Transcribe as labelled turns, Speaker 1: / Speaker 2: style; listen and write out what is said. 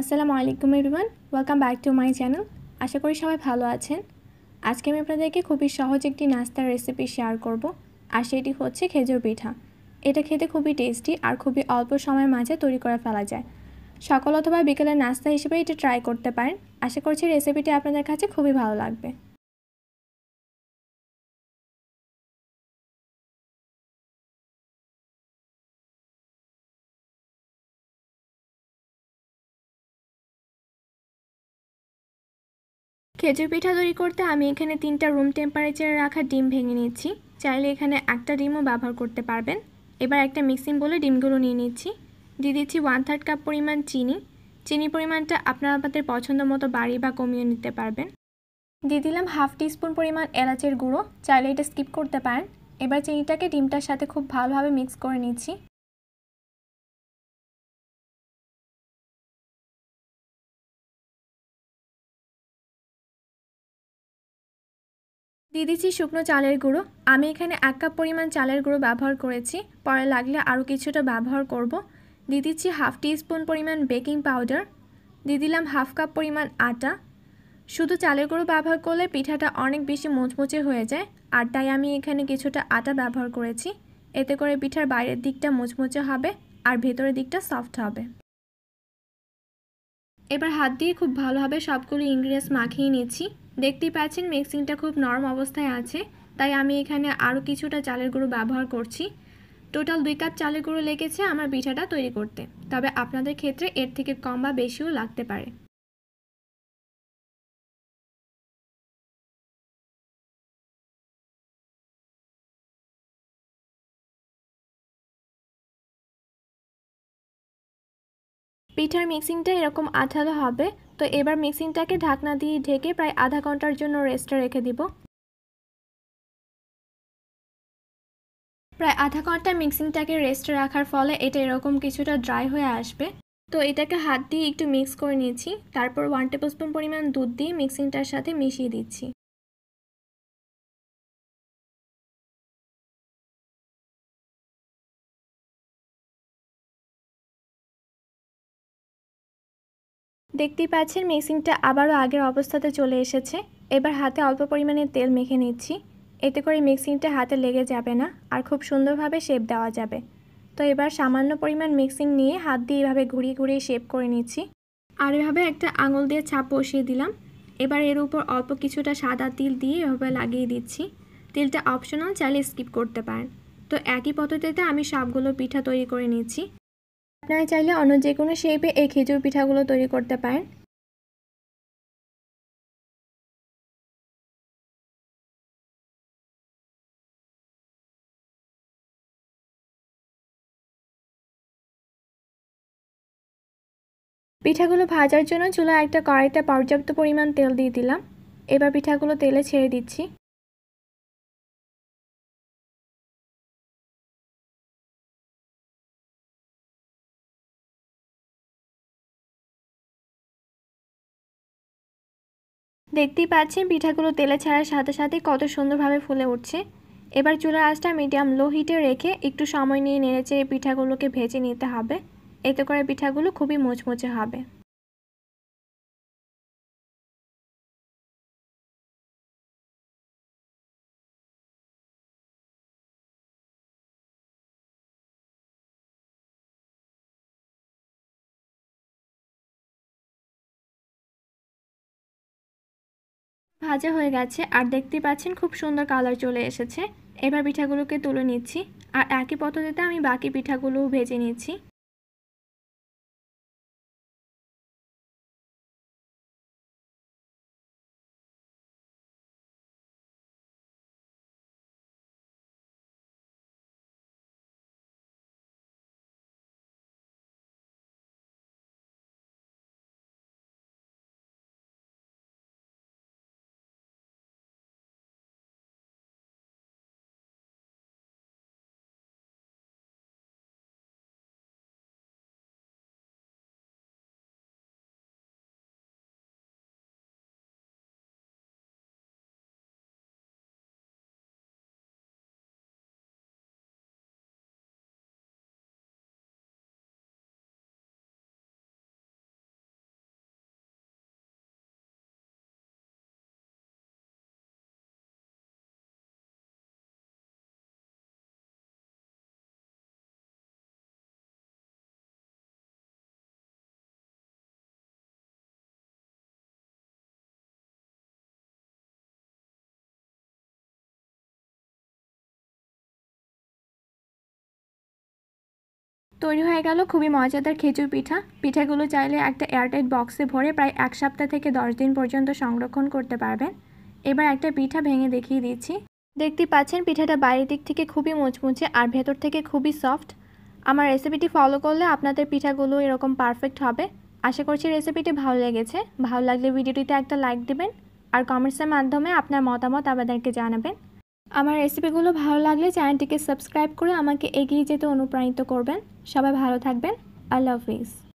Speaker 1: আসসালামু আলাইকুম everyone welcome back to my
Speaker 2: channel আশা করি সবাই ভালো আছেন আজকে আমি আপনাদেরকে খুবই সহজ একটি নাস্তার রেসিপি শেয়ার করব আর সেটি হচ্ছে খেজুর পিঠা এটা খেতে খুবই টেস্টি আর খুবই অল্প সময়ের মাঝে তৈরি করে ফেলা যায় সকল অথবা বিকেলের নাস্তা হিসেবে এটা ট্রাই করতে পারেন আশা করছি
Speaker 1: রেসিপিটি আপনাদের কাছে খুবই ভালো লাগবে খেজুর পিঠা তৈরি করতে আমি এখানে তিনটা রুম টেম্পারেচারে রাখা ডিম ভেঙে নিচ্ছি
Speaker 2: চাইলে এখানে একটা ডিমও ব্যবহার করতে পারবেন এবার একটা মিক্সিং বলে ডিমগুলো নিয়ে নিচ্ছি দিয়ে দিচ্ছি ওয়ান থার্ড কাপ পরিমাণ চিনি চিনি পরিমাণটা আপনারা আপনাদের পছন্দ মতো বাড়ি বা কমিয়ে নিতে পারবেন দিয়ে দিলাম হাফ টিস্পুন পরিমাণ এলাচের গুঁড়ো চাইলে এটা স্কিপ করতে
Speaker 1: পারেন এবার চিনিটাকে ডিমটার সাথে খুব ভালোভাবে মিক্স করে নিচ্ছি দিয়ে দিচ্ছি শুকনো চালের গুঁড়ো আমি
Speaker 2: এখানে এক কাপ পরিমাণ চালের গুঁড়ো ব্যবহার করেছি পরে লাগলে আরও কিছুটা ব্যবহার করব। দিয়ে দিচ্ছি হাফ স্পুন পরিমাণ বেকিং পাউডার দিয়ে দিলাম হাফ কাপ পরিমাণ আটা শুধু চালের গুঁড়ো ব্যবহার করলে পিঠাটা অনেক বেশি মুচমুচে হয়ে যায় আর তাই আমি এখানে কিছুটা আটা ব্যবহার করেছি এতে করে পিঠার বাইরের দিকটা মুচমুচে হবে আর ভেতরের দিকটা সফট হবে এবার হাত দিয়ে খুব ভালোভাবে সবগুলো ইনগ্রিডিয়েন্টস মাখিয়ে নিচ্ছি দেখতেই পাচ্ছেন মিক্সিংটা খুব নরম অবস্থায় আছে তাই আমি এখানে আরও কিছুটা চালের গুঁড়ো ব্যবহার করছি টোটাল দুই কাপ চালের গুঁড়ো লেগেছে আমার পিঠাটা তৈরি করতে
Speaker 1: তবে আপনাদের ক্ষেত্রে এর থেকে কম বা বেশিও লাগতে পারে পিঠার মিক্সিংটা এরকম আঠালো হবে তো এবার মিক্সিংটাকে ঢাকনা
Speaker 2: দিয়ে ঢেকে প্রায় আধা ঘন্টার জন্য রেস্টে রেখে দিব প্রায় আধা ঘন্টা মিক্সিংটাকে রেস্টে রাখার ফলে এটা এরকম কিছুটা ড্রাই হয়ে আসবে তো এটাকে হাত দিয়ে একটু মিক্স করে নিয়েছি তারপর ওয়ান টেবিল স্পুন পরিমাণ দুধ
Speaker 1: দিয়ে মিক্সিংটার সাথে মিশিয়ে দিচ্ছি দেখতেই পাচ্ছেন মিক্সিংটা আবারও আগের
Speaker 2: অবস্থাতে চলে এসেছে এবার হাতে অল্প পরিমাণে তেল মেখে নিচ্ছি এতে করে মিক্সিংটা হাতে লেগে যাবে না আর খুব সুন্দরভাবে শেপ দেওয়া যাবে তো এবার সামান্য পরিমাণ মিক্সিং নিয়ে হাত দিয়ে এভাবে ঘুরিয়ে ঘুরিয়ে শেপ করে নিচ্ছি আর এভাবে একটা আঙুল দিয়ে ছাপ বসিয়ে দিলাম এবার এর উপর অল্প কিছুটা সাদা তিল দিয়ে এভাবে লাগিয়ে দিচ্ছি তিলটা অপশনাল চাইলে স্কিপ করতে পারেন তো একই পদ্ধতিতে আমি সবগুলো পিঠা তৈরি করে নিচ্ছি
Speaker 1: আপনারা চাইলে অন্য যে কোনো শেপে এই খেজুর পিঠাগুলো তৈরি করতে পারেন পিঠাগুলো ভাজার জন্য চুলা একটা কড়াইতে পর্যাপ্ত পরিমাণ তেল দিয়ে দিলাম এবার পিঠাগুলো তেলে ছেড়ে দিচ্ছি দেখতেই পাচ্ছেন পিঠাগুলো তেলে ছাড়ার সাথে সাথে কত সুন্দরভাবে ফুলে উঠছে
Speaker 2: এবার চুলার আঁচটা মিডিয়াম লো হিটে রেখে একটু সময় নিয়ে নেড়েচেড়ে পিঠাগুলোকে ভেজে নিতে হবে
Speaker 1: এতে করে পিঠাগুলো খুবই মোচমোচে হবে ভাজা হয়ে গেছে আর দেখতে পাচ্ছেন খুব সুন্দর কালার চলে এসেছে এবার পিঠাগুলোকে তুলে নিচ্ছি আর একই পদ্ধতিতে আমি বাকি পিঠাগুলোও ভেজে নিচ্ছি তৈরি হয়ে গেল খুবই
Speaker 2: মজাদার খেজুর পিঠা পিঠাগুলো চাইলে একটা এয়ারটাইট বক্সে ভরে প্রায় এক সপ্তাহ থেকে দশ দিন পর্যন্ত সংরক্ষণ করতে পারবেন এবার একটা পিঠা ভেঙে দেখিয়ে দিচ্ছি দেখতে পাচ্ছেন পিঠাটা বাইরের দিক থেকে খুবই মুচমুচে আর ভেতর থেকে খুবই সফট আমার রেসিপিটি ফলো করলে আপনাদের পিঠাগুলো এরকম পারফেক্ট হবে আশা করছি রেসিপিটি ভালো লেগেছে ভালো লাগলে ভিডিওটিতে একটা লাইক দেবেন আর কমেন্টসের মাধ্যমে আপনার মতামত আমাদেরকে জানাবেন আমার রেসিপিগুলো ভালো লাগলে চ্যানেলটিকে সাবস্ক্রাইব করে আমাকে এগিয়ে যেতে অনুপ্রাণিত করবেন সবাই ভালো থাকবেন
Speaker 1: আল্লাহ হাফিজ